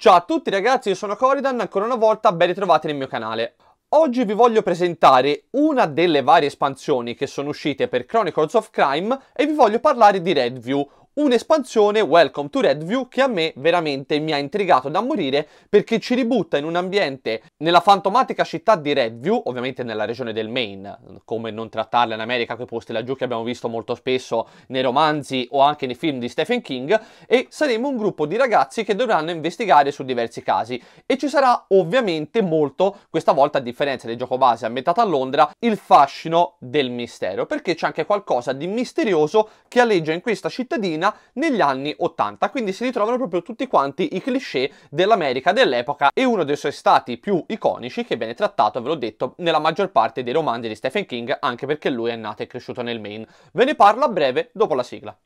Ciao a tutti ragazzi, io sono Coridan, ancora una volta ben ritrovati nel mio canale. Oggi vi voglio presentare una delle varie espansioni che sono uscite per Chronicles of Crime e vi voglio parlare di Redview, un'espansione Welcome to Redview che a me veramente mi ha intrigato da morire perché ci ributta in un ambiente nella fantomatica città di Redview, ovviamente nella regione del Maine, come non trattarla in America quei posti laggiù che abbiamo visto molto spesso nei romanzi o anche nei film di Stephen King e saremo un gruppo di ragazzi che dovranno investigare su diversi casi e ci sarà ovviamente molto, questa volta a differenza del gioco base ambientato a Londra, il fascino del mistero perché c'è anche qualcosa di misterioso che alleggia in questa cittadina americana negli anni 80, quindi si ritrovano proprio tutti quanti i cliché dell'America dell'epoca e uno dei suoi stati più iconici che viene trattato, ve l'ho detto, nella maggior parte dei romanzi di Stephen King, anche perché lui è nato e cresciuto nel Maine. Ve ne parlo a breve dopo la sigla.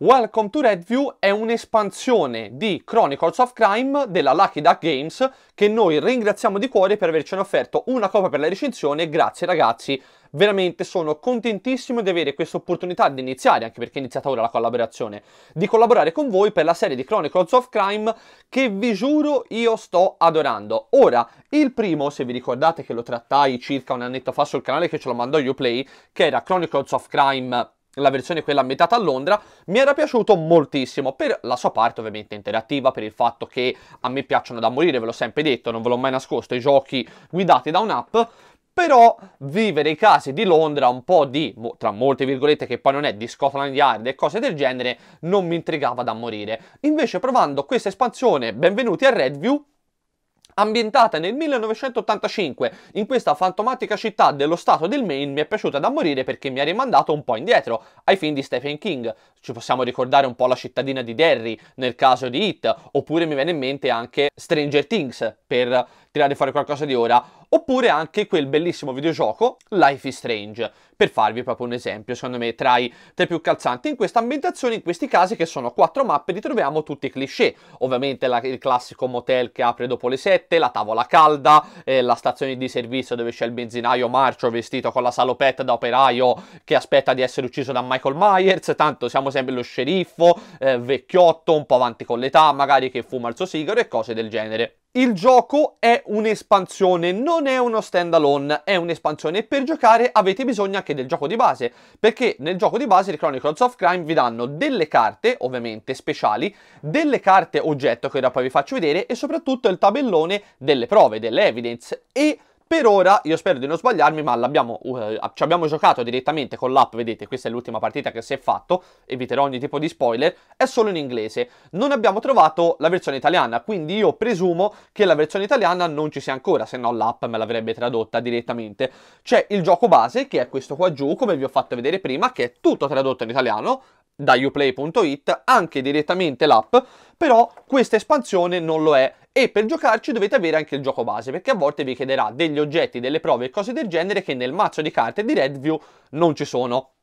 Welcome to Redview è un'espansione di Chronicles of Crime della Lucky Duck Games che noi ringraziamo di cuore per avercene offerto una copia per la recensione, grazie ragazzi, veramente sono contentissimo di avere questa opportunità di iniziare, anche perché è iniziata ora la collaborazione, di collaborare con voi per la serie di Chronicles of Crime che vi giuro io sto adorando. Ora, il primo, se vi ricordate che lo trattai circa un annetto fa sul canale che ce lo mandò Uplay, che era Chronicles of Crime la versione quella ambientata a Londra, mi era piaciuto moltissimo, per la sua parte ovviamente interattiva, per il fatto che a me piacciono da morire, ve l'ho sempre detto, non ve l'ho mai nascosto, i giochi guidati da un'app, però vivere i casi di Londra un po' di, tra molte virgolette che poi non è, di Scotland Yard e cose del genere, non mi intrigava da morire. Invece provando questa espansione, benvenuti a Redview, ambientata nel 1985 in questa fantomatica città dello stato del Maine, mi è piaciuta da morire perché mi ha rimandato un po' indietro ai film di Stephen King. Ci possiamo ricordare un po' la cittadina di Derry nel caso di Hit, oppure mi viene in mente anche Stranger Things per tirare fuori qualcosa di ora oppure anche quel bellissimo videogioco Life is Strange, per farvi proprio un esempio, secondo me tra i, tra più calzanti. In questa ambientazione, in questi casi, che sono quattro mappe, ritroviamo tutti i cliché, ovviamente la, il classico motel che apre dopo le 7, la tavola calda, eh, la stazione di servizio dove c'è il benzinaio marcio vestito con la salopetta da operaio che aspetta di essere ucciso da Michael Myers, tanto siamo sempre lo sceriffo, eh, vecchiotto, un po' avanti con l'età, magari che fuma il suo sigaro e cose del genere. Il gioco è un'espansione, non è uno stand alone, è un'espansione e per giocare avete bisogno anche del gioco di base, perché nel gioco di base di Chronicles of Crime vi danno delle carte, ovviamente speciali, delle carte oggetto che ora poi vi faccio vedere e soprattutto il tabellone delle prove, delle evidence e per ora, io spero di non sbagliarmi, ma uh, ci abbiamo giocato direttamente con l'app, vedete, questa è l'ultima partita che si è fatto, eviterò ogni tipo di spoiler, è solo in inglese. Non abbiamo trovato la versione italiana, quindi io presumo che la versione italiana non ci sia ancora, se no l'app me l'avrebbe tradotta direttamente. C'è il gioco base, che è questo qua giù, come vi ho fatto vedere prima, che è tutto tradotto in italiano, da uplay.it anche direttamente l'app, però questa espansione non lo è e per giocarci dovete avere anche il gioco base perché a volte vi chiederà degli oggetti, delle prove e cose del genere che nel mazzo di carte di Redview non ci sono.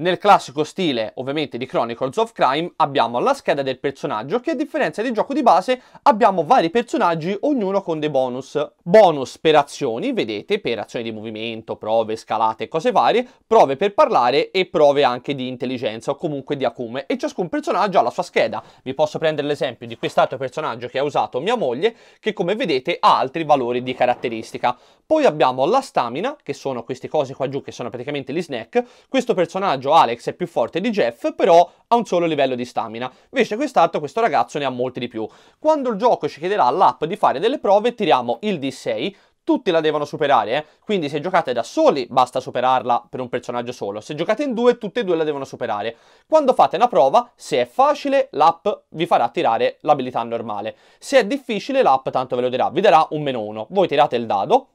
Nel classico stile, ovviamente, di Chronicles of Crime abbiamo la scheda del personaggio che a differenza del gioco di base abbiamo vari personaggi, ognuno con dei bonus. Bonus per azioni, vedete, per azioni di movimento, prove, scalate e cose varie, prove per parlare e prove anche di intelligenza o comunque di acume e ciascun personaggio ha la sua scheda. Vi posso prendere l'esempio di quest'altro personaggio che ha usato mia moglie che come vedete ha altri valori di caratteristica. Poi abbiamo la stamina, che sono queste cose qua giù che sono praticamente gli snack. Questo personaggio personaggio Alex è più forte di Jeff, però ha un solo livello di stamina. Invece quest'altro, questo ragazzo ne ha molti di più. Quando il gioco ci chiederà all'app di fare delle prove, tiriamo il D6, tutti la devono superare, eh? quindi se giocate da soli basta superarla per un personaggio solo, se giocate in due tutte e due la devono superare. Quando fate una prova, se è facile l'app vi farà tirare l'abilità normale, se è difficile l'app tanto ve lo dirà, vi darà un meno uno. voi tirate il dado,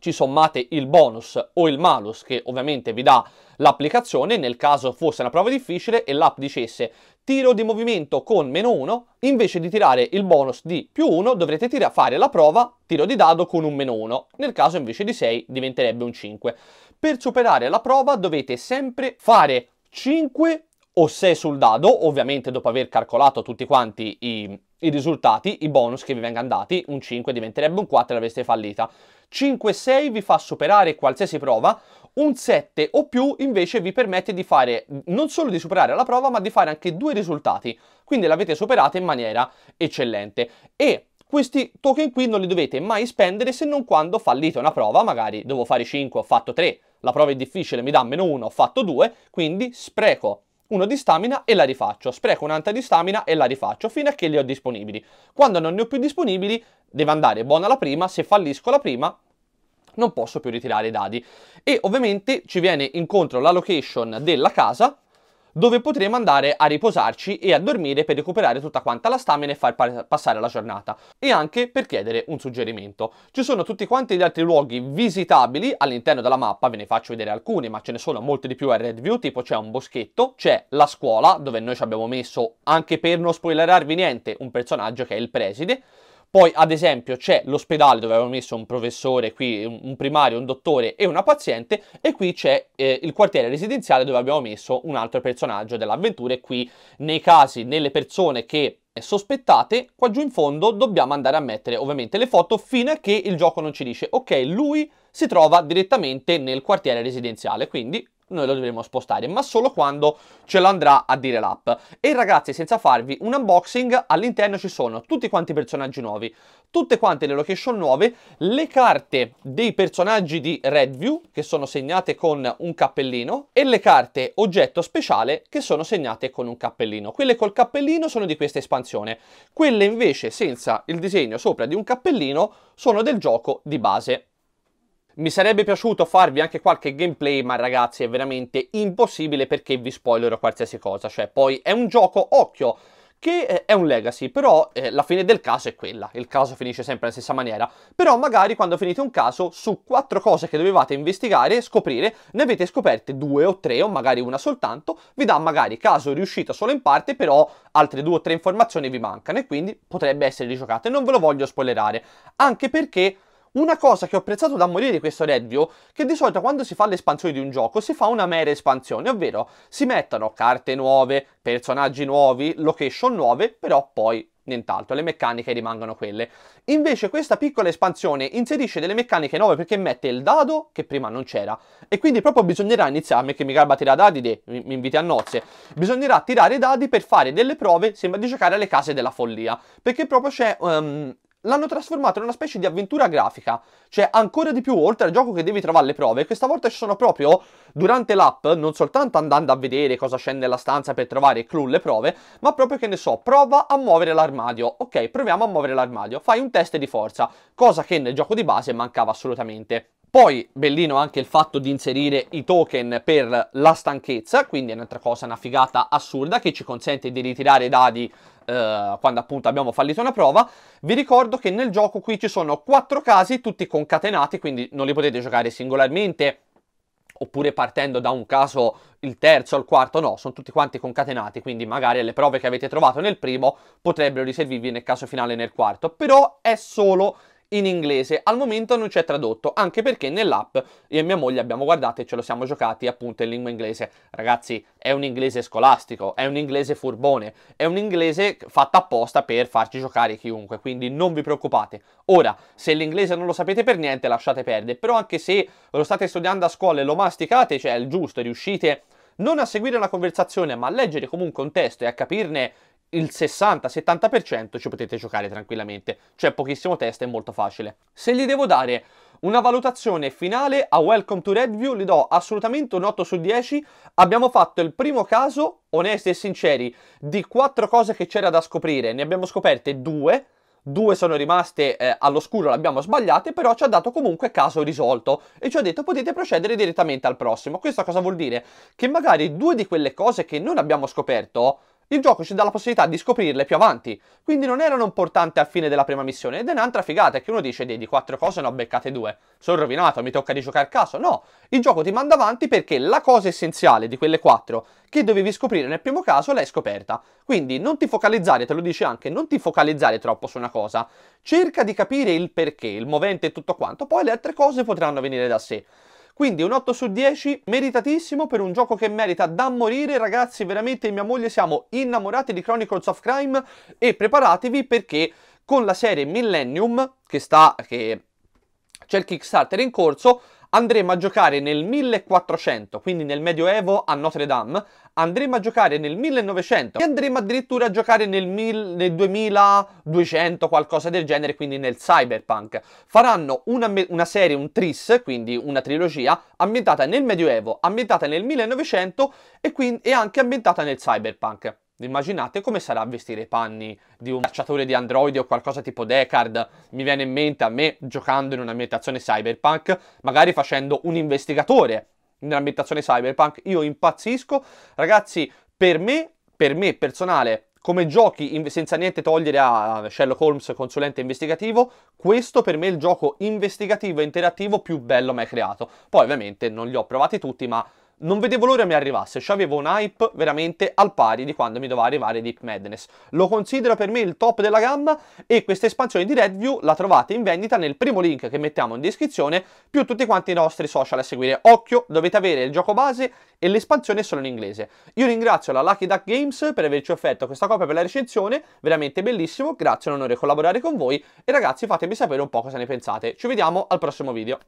ci sommate il bonus o il malus che ovviamente vi dà l'applicazione nel caso fosse una prova difficile e l'app dicesse tiro di movimento con meno 1, invece di tirare il bonus di più 1 dovrete tira- fare la prova tiro di dado con un meno 1, nel caso invece di 6 diventerebbe un 5. Per superare la prova dovete sempre fare 5 o 6 sul dado, ovviamente dopo aver calcolato tutti quanti i i risultati, i bonus che vi vengano dati, un 5 diventerebbe un 4 e l'avreste fallita. 5-6 vi fa superare qualsiasi prova, un 7 o più invece vi permette di fare non solo di superare la prova ma di fare anche due risultati, quindi l'avete superata in maniera eccellente. E questi token qui non li dovete mai spendere se non quando fallite una prova, magari devo fare 5, ho fatto 3, la prova è difficile, mi dà meno 1, ho fatto 2, quindi spreco uno di stamina e la rifaccio, spreco un'anta di stamina e la rifaccio fino a che li ho disponibili. Quando non ne ho più disponibili deve andare buona la prima, se fallisco la prima non posso più ritirare i dadi. E ovviamente ci viene incontro la location della casa dove potremo andare a riposarci e a dormire per recuperare tutta quanta la stamina e far pa passare la giornata e anche per chiedere un suggerimento. Ci sono tutti quanti gli altri luoghi visitabili all'interno della mappa, ve ne faccio vedere alcuni, ma ce ne sono molti di più a Redview, tipo c'è un boschetto, c'è la scuola dove noi ci abbiamo messo anche per non spoilerarvi niente un personaggio che è il preside poi, ad esempio, c'è l'ospedale dove avevo messo un professore, qui un primario, un dottore e una paziente, e qui c'è eh, il quartiere residenziale dove abbiamo messo un altro personaggio dell'avventura. E qui, nei casi, nelle persone che sospettate, qua giù in fondo dobbiamo andare a mettere ovviamente le foto fino a che il gioco non ci dice, ok, lui si trova direttamente nel quartiere residenziale, quindi noi lo dovremo spostare, ma solo quando ce l'andrà a dire l'app. E ragazzi, senza farvi un unboxing, all'interno ci sono tutti quanti i personaggi nuovi, tutte quante le location nuove, le carte dei personaggi di Redview, che sono segnate con un cappellino, e le carte oggetto speciale, che sono segnate con un cappellino. Quelle col cappellino sono di questa espansione, quelle invece senza il disegno sopra di un cappellino sono del gioco di base. Mi sarebbe piaciuto farvi anche qualche gameplay, ma ragazzi è veramente impossibile perché vi spoilerò qualsiasi cosa. Cioè, poi è un gioco, occhio, che eh, è un legacy, però eh, la fine del caso è quella, il caso finisce sempre nella stessa maniera, però magari quando finite un caso su quattro cose che dovevate investigare, scoprire, ne avete scoperte due o tre o magari una soltanto, vi dà magari caso riuscito solo in parte, però altre due o tre informazioni vi mancano e quindi potrebbe essere rigiocato e non ve lo voglio spoilerare, anche perché una cosa che ho apprezzato da morire di questo review, che di solito quando si fa l'espansione di un gioco si fa una mera espansione, ovvero si mettono carte nuove, personaggi nuovi, location nuove, però poi nient'altro, le meccaniche rimangono quelle. Invece questa piccola espansione inserisce delle meccaniche nuove perché mette il dado che prima non c'era e quindi proprio bisognerà iniziare, che mi garba tirare dadi, de, mi, mi inviti a nozze, bisognerà tirare dadi per fare delle prove, sembra di giocare alle case della follia, perché proprio c'è um, l'hanno trasformato in una specie di avventura grafica, cioè ancora di più oltre al gioco che devi trovare le prove, questa volta ci sono proprio durante l'app, non soltanto andando a vedere cosa c'è nella stanza per trovare clue le prove, ma proprio che ne so, prova a muovere l'armadio, ok proviamo a muovere l'armadio, fai un test di forza, cosa che nel gioco di base mancava assolutamente. Poi bellino anche il fatto di inserire i token per la stanchezza, quindi è un'altra cosa, una figata assurda che ci consente di ritirare i dadi eh, quando appunto abbiamo fallito una prova. Vi ricordo che nel gioco qui ci sono quattro casi tutti concatenati, quindi non li potete giocare singolarmente, oppure partendo da un caso il terzo il quarto, no, sono tutti quanti concatenati, quindi magari le prove che avete trovato nel primo potrebbero riservirvi nel caso finale nel quarto, però è solo in inglese. Al momento non c'è tradotto, anche perché nell'app io e mia moglie abbiamo guardato e ce lo siamo giocati appunto in lingua inglese. Ragazzi, è un inglese scolastico, è un inglese furbone, è un inglese fatto apposta per farci giocare chiunque, quindi non vi preoccupate. Ora, se l'inglese non lo sapete per niente, lasciate perdere, però anche se lo state studiando a scuola e lo masticate, cioè è il giusto, riuscite non a seguire una conversazione, ma a leggere comunque un testo e a capirne il 60-70% ci potete giocare tranquillamente, cioè pochissimo test è molto facile. Se gli devo dare una valutazione finale a Welcome to Redview gli do assolutamente un 8 su 10, abbiamo fatto il primo caso, onesti e sinceri, di quattro cose che c'era da scoprire, ne abbiamo scoperte due, due sono rimaste eh, all'oscuro, l'abbiamo sbagliate, però ci ha dato comunque caso risolto e ci ha detto potete procedere direttamente al prossimo. Questo cosa vuol dire? Che magari due di quelle cose che non abbiamo scoperto il gioco ci dà la possibilità di scoprirle più avanti, quindi non erano importanti al fine della prima missione, ed è un'altra figata che uno dice di quattro cose ne ho beccate due, sono rovinato, mi tocca di giocare a caso, no, il gioco ti manda avanti perché la cosa essenziale di quelle quattro che dovevi scoprire nel primo caso l'hai scoperta, quindi non ti focalizzare, te lo dice anche, non ti focalizzare troppo su una cosa, cerca di capire il perché, il movente e tutto quanto, poi le altre cose potranno venire da sé. Quindi un 8 su 10, meritatissimo per un gioco che merita da morire, ragazzi, veramente mia moglie siamo innamorati di Chronicles of Crime e preparatevi perché con la serie Millennium, che sta, che c'è il Kickstarter in corso, andremo a giocare nel 1400, quindi nel Medioevo a Notre Dame, andremo a giocare nel 1900 e andremo addirittura a giocare nel, mil, nel 2200, qualcosa del genere, quindi nel cyberpunk. Faranno una, una, serie, un tris, quindi una trilogia, ambientata nel Medioevo, ambientata nel 1900 e, quindi, e anche ambientata nel cyberpunk. Immaginate come sarà vestire i panni di un cacciatore di androidi o qualcosa tipo Deckard. Mi viene in mente a me giocando in un'ambientazione cyberpunk, magari facendo un investigatore in un'ambientazione cyberpunk. Io impazzisco. Ragazzi, per me, per me personale, come giochi in, senza niente togliere a Sherlock Holmes, consulente investigativo, questo per me è il gioco investigativo e interattivo più bello mai creato. Poi ovviamente non li ho provati tutti, ma non vedevo l'ora mi arrivasse, cioè avevo un hype veramente al pari di quando mi doveva arrivare Deep Madness. Lo considero per me il top della gamma e questa espansione di Redview la trovate in vendita nel primo link che mettiamo in descrizione, più tutti quanti i nostri social a seguire. Occhio, dovete avere il gioco base e l'espansione solo in inglese. Io ringrazio la Lucky Duck Games per averci offerto questa copia per la recensione, veramente bellissimo, grazie, è un onore collaborare con voi e ragazzi fatemi sapere un po' cosa ne pensate. Ci vediamo al prossimo video.